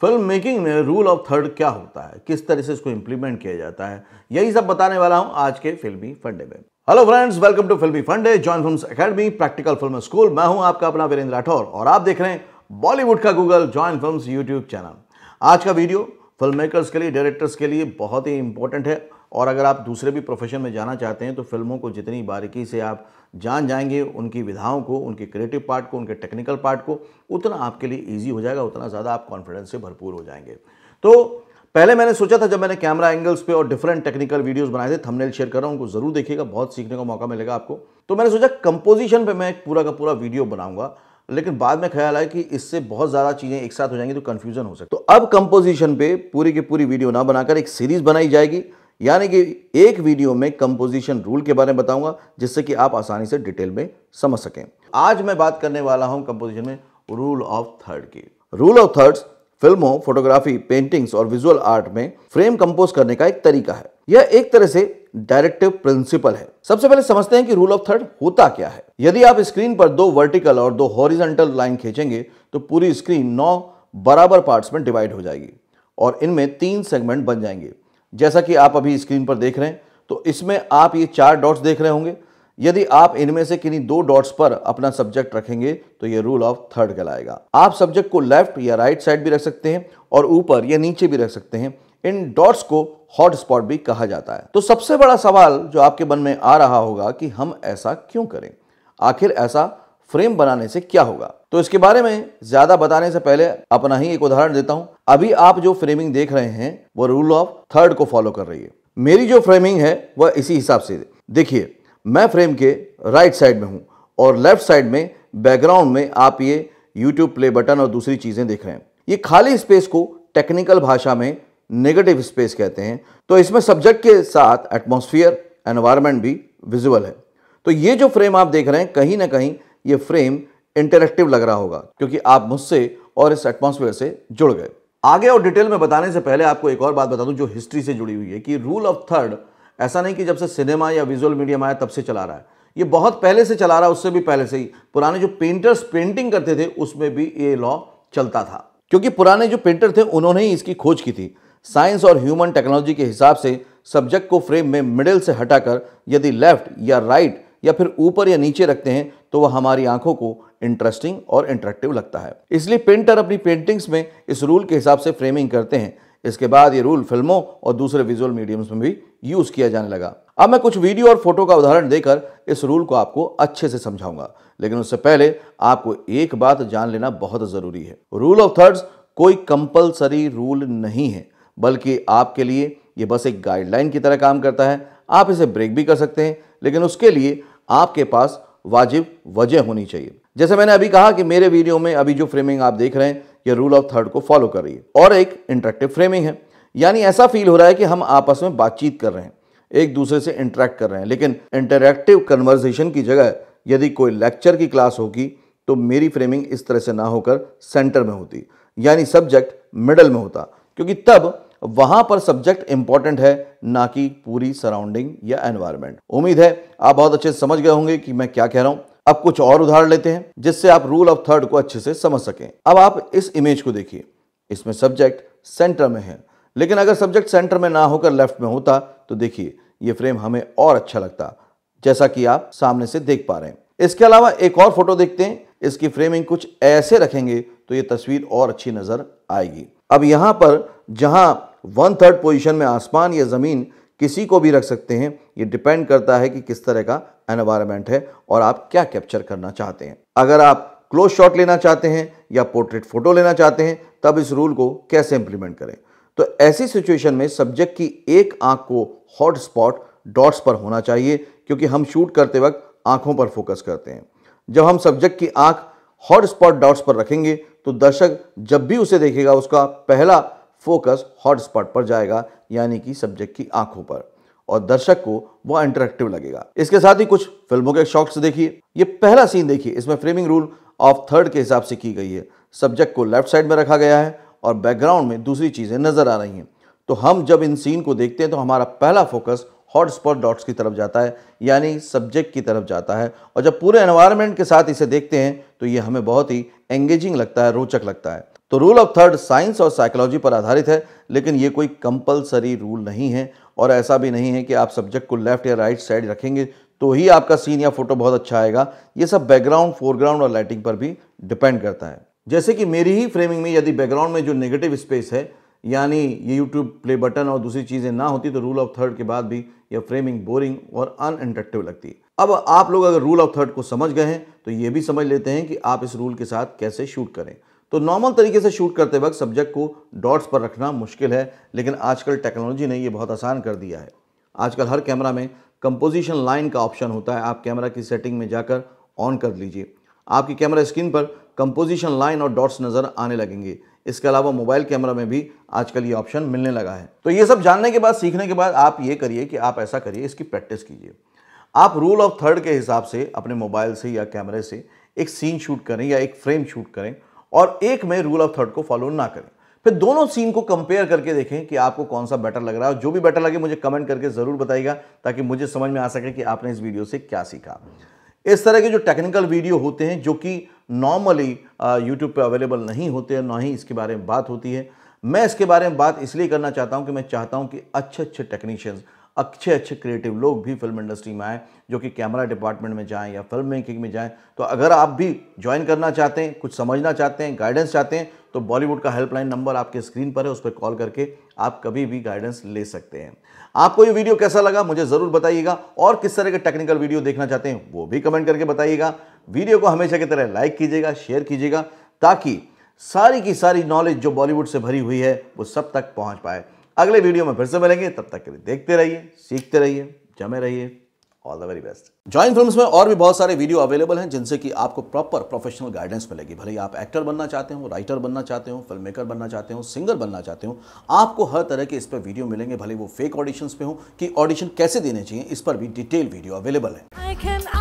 film making में rule of third क्या होता है किस तरह से इसको इंप्लीमेंट किया जाता है यही सब बताने वाला हूं आज के फिल्मी फंडे में hello friends welcome to Filmy Funde join films academy practical film school मैं हूं आपका अपना वीरेंद्र राठौर और आप देख रहे हैं बॉलीवुड का Google join film YouTube channel आज का वीडियो फिल्म मेकर्स के लिए डायरेक्टर्स के लिए बहुत ही इंपॉर्टेंट है और अगर आप दूसरे भी प्रोफेशन में जाना चाहते हैं तो फिल्मों को जितनी बारीकी से आप जान जाएंगे उनकी विधाओं को उनके क्रिएटिव पार्ट को उनके टेक्निकल पार्ट को उतना आपके लिए ईजी हो जाएगा उतना ज़्यादा आप कॉन्फिडेंस से भरपूर हो जाएंगे तो पहले मैंने सोचा था जब मैंने कैमरा एंगल्स पे और डिफरेंट टेक्निकल वीडियोस बनाए थे थंबनेल शेयर कर रहा हूँ उनको जरूर देखिएगा बहुत सीखने का मौका मिलेगा आपको तो मैंने सोचा कंपोजिशन पे मैं एक पूरा का पूरा वीडियो बनाऊंगा लेकिन बाद में ख्याल आया कि इससे बहुत ज़्यादा चीज़ें एक साथ हो जाएंगी तो कन्फ्यूजन हो सकता तो अब कंपोजिशन पे पूरी की पूरी वीडियो ना बनाकर एक सीरीज़ बनाई जाएगी यानी कि एक वीडियो में कंपोजिशन रूल के बारे में बताऊंगा जिससे कि आप आसानी से डिटेल में समझ सकें आज मैं बात करने वाला हूं कंपोजिशन में रूल ऑफ थर्ड की रूल ऑफ थर्ड्स फिल्मों फोटोग्राफी पेंटिंग्स और विजुअल आर्ट में फ्रेम कंपोज करने का एक तरीका है यह एक तरह से डायरेक्टिव प्रिंसिपल है सबसे पहले समझते हैं कि रूल ऑफ थर्ड होता क्या है यदि आप स्क्रीन पर दो वर्टिकल और दो हॉरिजेंटल लाइन खींचेंगे तो पूरी स्क्रीन नौ बराबर पार्ट्स में डिवाइड हो जाएगी और इनमें तीन सेगमेंट बन जाएंगे जैसा कि आप अभी स्क्रीन पर देख रहे हैं तो इसमें आप ये चार डॉट्स देख रहे होंगे यदि आप इनमें से किन्हीं दो डॉट्स पर अपना सब्जेक्ट रखेंगे तो ये रूल ऑफ थर्ड कहलाएगा आप सब्जेक्ट को लेफ्ट या राइट साइड भी रख सकते हैं और ऊपर या नीचे भी रख सकते हैं इन डॉट्स को हॉटस्पॉट भी कहा जाता है तो सबसे बड़ा सवाल जो आपके मन में आ रहा होगा कि हम ऐसा क्यों करें आखिर ऐसा फ्रेम बनाने से क्या होगा तो इसके बारे में ज्यादा बताने से पहले अपना ही एक उदाहरण देता हूं अभी आप जो फ्रेमिंग देख रहे हैं वो रूल ऑफ थर्ड को फॉलो कर रही है मेरी जो फ्रेमिंग है वह इसी हिसाब से देखिए मैं फ्रेम के राइट साइड में हूं और लेफ्ट साइड में बैकग्राउंड में आप ये यूट्यूब प्ले बटन और दूसरी चीजें देख रहे हैं ये खाली स्पेस को टेक्निकल भाषा में नेगेटिव स्पेस कहते हैं तो इसमें सब्जेक्ट के साथ एटमॉस्फेयर एनवायरमेंट भी विजुअल है तो ये जो फ्रेम आप देख रहे हैं कहीं ना कहीं ये फ्रेम इंटरेक्टिव लग रहा होगा क्योंकि आप मुझसे और इस एटमॉस्फेयर से जुड़ गए आगे और डिटेल में बताने से पहले आपको एक और बात बता दूं जो हिस्ट्री से जुड़ी हुई है कि रूल ऑफ थर्ड ऐसा नहीं कि जब से सिनेमा या विजुअल मीडियम आया तब से चला रहा है ये बहुत पहले से चला रहा है उससे भी पहले से ही पुराने जो पेंटर्स पेंटिंग करते थे उसमें भी ये लॉ चलता था क्योंकि पुराने जो पेंटर थे उन्होंने ही इसकी खोज की थी साइंस और ह्यूमन टेक्नोलॉजी के हिसाब से सब्जेक्ट को फ्रेम में मिडिल से हटाकर यदि लेफ्ट या राइट या फिर ऊपर या नीचे रखते हैं तो वह हमारी आंखों को इंटरेस्टिंग और इंटरेक्टिव लगता है इसलिए पेंटर अपनी पेंटिंग्स में इस रूल के हिसाब से फ्रेमिंग करते हैं इसके बाद ये रूल फिल्मों और दूसरे विजुअल मीडियम्स में भी यूज़ किया जाने लगा अब मैं कुछ वीडियो और फोटो का उदाहरण देकर इस रूल को आपको अच्छे से समझाऊंगा लेकिन उससे पहले आपको एक बात जान लेना बहुत ज़रूरी है रूल ऑफ थर्ड्स कोई कंपलसरी रूल नहीं है बल्कि आपके लिए ये बस एक गाइडलाइन की तरह काम करता है आप इसे ब्रेक भी कर सकते हैं लेकिन उसके लिए आपके पास वाजिब वजह होनी चाहिए जैसे मैंने अभी कहा कि मेरे वीडियो में अभी जो फ्रेमिंग आप देख रहे हैं ये रूल ऑफ थर्ड को फॉलो कर रही है और एक इंटरेक्टिव फ्रेमिंग है यानी ऐसा फील हो रहा है कि हम आपस में बातचीत कर रहे हैं एक दूसरे से इंटरेक्ट कर रहे हैं लेकिन इंटरेक्टिव कन्वर्जेशन की जगह यदि कोई लेक्चर की क्लास होगी तो मेरी फ्रेमिंग इस तरह से ना होकर सेंटर में होती यानी सब्जेक्ट मिडल में होता क्योंकि तब वहां पर सब्जेक्ट इंपॉर्टेंट है ना कि पूरी सराउंडिंग या एनवायरमेंट उम्मीद है आप बहुत अच्छे से समझ गए होंगे कि मैं क्या कह रहा हूं अब कुछ और उदाहरण लेते हैं जिससे आप रूल ऑफ थर्ड को अच्छे से समझ सकें अब आप इस इमेज को देखिए इसमें सब्जेक्ट सेंटर में है लेकिन अगर सब्जेक्ट सेंटर में ना होकर लेफ्ट में होता तो देखिए ये फ्रेम हमें और अच्छा लगता जैसा कि आप सामने से देख पा रहे हैं इसके अलावा एक और फोटो देखते हैं इसकी फ्रेमिंग कुछ ऐसे रखेंगे तो ये तस्वीर और अच्छी नजर आएगी अब यहाँ पर जहाँ वन थर्ड पोजिशन में आसमान या ज़मीन किसी को भी रख सकते हैं ये डिपेंड करता है कि किस तरह का एनवायरमेंट है और आप क्या कैप्चर करना चाहते हैं अगर आप क्लोज शॉट लेना चाहते हैं या पोर्ट्रेट फोटो लेना चाहते हैं तब इस रूल को कैसे इंप्लीमेंट करें तो ऐसी सिचुएशन में सब्जेक्ट की एक आंख को हॉट स्पॉट डॉट्स पर होना चाहिए क्योंकि हम शूट करते वक्त आंखों पर फोकस करते हैं जब हम सब्जेक्ट की आंख हॉट स्पॉट डॉट्स पर रखेंगे तो दर्शक जब भी उसे देखेगा उसका पहला फोकस हॉटस्पॉट पर जाएगा यानी कि सब्जेक्ट की आंखों पर और दर्शक को वह इंटरेक्टिव लगेगा इसके साथ ही कुछ फिल्मों के शॉक्स देखिए ये पहला सीन देखिए इसमें फ्रेमिंग रूल ऑफ थर्ड के हिसाब से की गई है सब्जेक्ट को लेफ्ट साइड में रखा गया है और बैकग्राउंड में दूसरी चीज़ें नज़र आ रही हैं तो हम जब इन सीन को देखते हैं तो हमारा पहला फोकस हॉटस्पॉट डॉट्स की तरफ जाता है यानी सब्जेक्ट की तरफ जाता है और जब पूरे एनवायरनमेंट के साथ इसे देखते हैं तो ये हमें बहुत ही एंगेजिंग लगता है रोचक लगता है तो रूल ऑफ थर्ड साइंस और साइकोलॉजी पर आधारित है लेकिन ये कोई कंपलसरी रूल नहीं है और ऐसा भी नहीं है कि आप सब्जेक्ट को लेफ्ट या राइट साइड रखेंगे तो ही आपका सीन या फोटो बहुत अच्छा आएगा ये सब बैकग्राउंड फोरग्राउंड और लाइटिंग पर भी डिपेंड करता है जैसे कि मेरी ही फ्रेमिंग में यदि बैकग्राउंड में जो नेगेटिव स्पेस है यानी ये यूट्यूब प्ले बटन और दूसरी चीज़ें ना होती तो रूल ऑफ थर्ड के बाद भी यह फ्रेमिंग बोरिंग और अनइंटरेक्टिव लगती है अब आप लोग अगर रूल ऑफ थर्ड को समझ गए हैं तो ये भी समझ लेते हैं कि आप इस रूल के साथ कैसे शूट करें तो नॉर्मल तरीके से शूट करते वक्त सब्जेक्ट को डॉट्स पर रखना मुश्किल है लेकिन आजकल टेक्नोलॉजी ने ये बहुत आसान कर दिया है आजकल हर कैमरा में कंपोजिशन लाइन का ऑप्शन होता है आप कैमरा की सेटिंग में जाकर ऑन कर लीजिए आपकी कैमरा स्क्रीन पर कंपोजिशन लाइन और डॉट्स नज़र आने लगेंगे इसके अलावा मोबाइल कैमरा में भी आजकल ये ऑप्शन मिलने लगा है तो ये सब जानने के बाद सीखने के बाद आप ये करिए कि आप ऐसा करिए इसकी प्रैक्टिस कीजिए आप रूल ऑफ थर्ड के हिसाब से अपने मोबाइल से या कैमरे से एक सीन शूट करें या एक फ्रेम शूट करें और एक में रूल ऑफ थर्ड को फॉलो ना करें फिर दोनों सीन को कंपेयर करके देखें कि आपको कौन सा बेटर लग रहा है और जो भी बेटर लगे मुझे कमेंट करके ज़रूर बताइएगा ताकि मुझे समझ में आ सके कि आपने इस वीडियो से क्या सीखा इस तरह के जो टेक्निकल वीडियो होते हैं जो कि नॉर्मली यूट्यूब uh, पे अवेलेबल नहीं होते हैं ना ही इसके बारे में बात होती है मैं इसके बारे में बात इसलिए करना चाहता हूँ कि मैं चाहता हूँ कि अच्छे अच्छे टेक्नीशियंस अच्छे अच्छे क्रिएटिव लोग भी फिल्म इंडस्ट्री में आएँ जो कि कैमरा डिपार्टमेंट में जाएँ या फिल्म मेकिंग में जाएँ तो अगर आप भी ज्वाइन करना चाहते हैं कुछ समझना चाहते हैं गाइडेंस चाहते हैं तो बॉलीवुड का हेल्पलाइन नंबर आपके स्क्रीन पर है उस पर कॉल करके आप कभी भी गाइडेंस ले सकते हैं आपको ये वीडियो कैसा लगा मुझे ज़रूर बताइएगा और किस तरह के टेक्निकल वीडियो देखना चाहते हैं वो भी कमेंट करके बताइएगा वीडियो को हमेशा की तरह लाइक कीजिएगा शेयर कीजिएगा ताकि सारी की सारी नॉलेज जो बॉलीवुड से भरी हुई है वो सब तक पहुंच पाए अगले वीडियो में फिर से मिलेंगे तब तक के लिए देखते रहिए सीखते रहिए जमे रहिए all the very best join film में और भी बहुत सारे वीडियो अवेलेबल हैं जिनसे कि आपको प्रॉपर प्रोफेशनल गाइडेंस मिलेगी भले ही आप एक्टर बनना चाहते हो राइटर बनना चाहते हो फिल्म मेकर बनना चाहते हो सिंगर बनना चाहते हो आपको हर तरह के इस पर वीडियो मिलेंगे भले वो फेक ऑडिशन पे हो कि ऑडिशन कैसे देने चाहिए इस पर भी डिटेल वीडियो अवेलेबल है